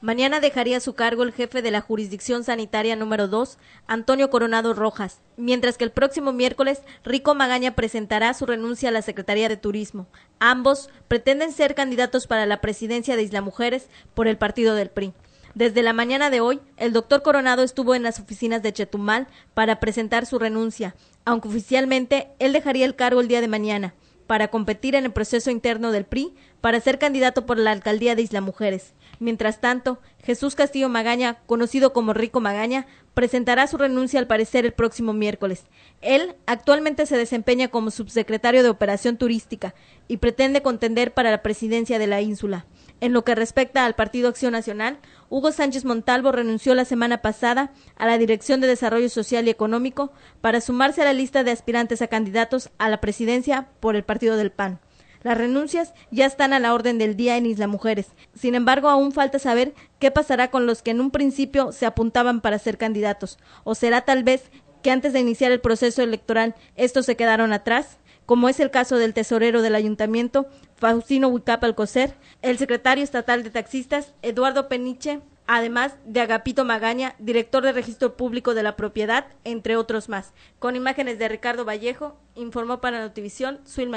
Mañana dejaría su cargo el jefe de la jurisdicción sanitaria número 2, Antonio Coronado Rojas, mientras que el próximo miércoles Rico Magaña presentará su renuncia a la Secretaría de Turismo. Ambos pretenden ser candidatos para la presidencia de Isla Mujeres por el partido del PRI. Desde la mañana de hoy, el doctor Coronado estuvo en las oficinas de Chetumal para presentar su renuncia, aunque oficialmente él dejaría el cargo el día de mañana para competir en el proceso interno del PRI para ser candidato por la alcaldía de Isla Mujeres. Mientras tanto, Jesús Castillo Magaña, conocido como Rico Magaña, presentará su renuncia al parecer el próximo miércoles. Él actualmente se desempeña como subsecretario de Operación Turística y pretende contender para la presidencia de la ínsula. En lo que respecta al Partido Acción Nacional, Hugo Sánchez Montalvo renunció la semana pasada a la Dirección de Desarrollo Social y Económico para sumarse a la lista de aspirantes a candidatos a la presidencia por el Partido del PAN. Las renuncias ya están a la orden del día en Isla Mujeres. Sin embargo, aún falta saber qué pasará con los que en un principio se apuntaban para ser candidatos. ¿O será tal vez que antes de iniciar el proceso electoral estos se quedaron atrás? como es el caso del tesorero del ayuntamiento, Faustino Huicapa Alcocer, el secretario estatal de taxistas, Eduardo Peniche, además de Agapito Magaña, director de registro público de la propiedad, entre otros más. Con imágenes de Ricardo Vallejo, informó para Notivisión Suil